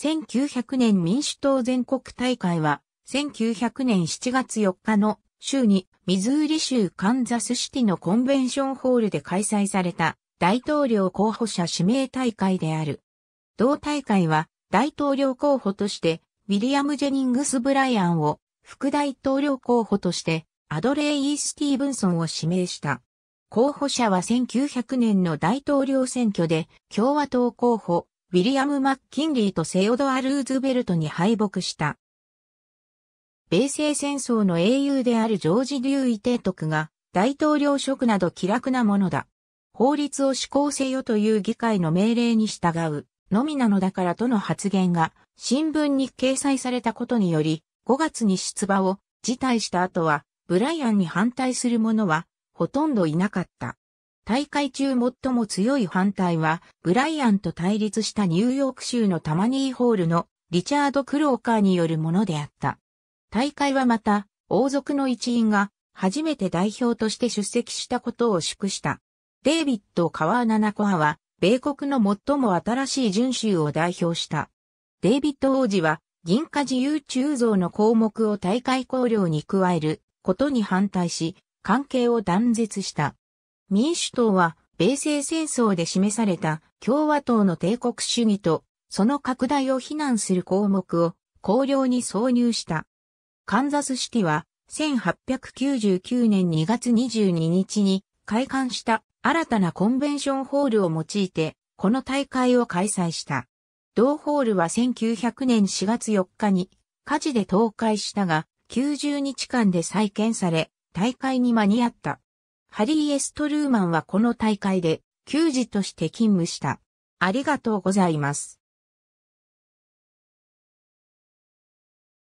1900年民主党全国大会は、1900年7月4日の週に、ミズーリ州カンザスシティのコンベンションホールで開催された大統領候補者指名大会である。同大会は、大統領候補として、ウィリアム・ジェニングス・ブライアンを、副大統領候補として、アドレイ・イー・スティーブンソンを指名した。候補者は1900年の大統領選挙で共和党候補ウィリアム・マッキンリーとセオドア・ルーズベルトに敗北した。米西戦争の英雄であるジョージ・デューイ提督が大統領職など気楽なものだ。法律を施行せよという議会の命令に従うのみなのだからとの発言が新聞に掲載されたことにより5月に出馬を辞退した後はブライアンに反対する者はほとんどいなかった。大会中最も強い反対は、ブライアンと対立したニューヨーク州のタマニーホールのリチャード・クローカーによるものであった。大会はまた、王族の一員が初めて代表として出席したことを祝した。デイビッド・カワーナナコアは、米国の最も新しい順州を代表した。デイビッド王子は、銀貨自由鋳造の項目を大会考慮に加えることに反対し、関係を断絶した。民主党は米西戦争で示された共和党の帝国主義とその拡大を非難する項目を綱領に挿入した。カンザスシティは1899年2月22日に開館した新たなコンベンションホールを用いてこの大会を開催した。同ホールは1900年4月4日に火事で倒壊したが90日間で再建され大会に間に合った。ハリー・エストルーマンはこの大会で、球児として勤務した。ありがとうございます。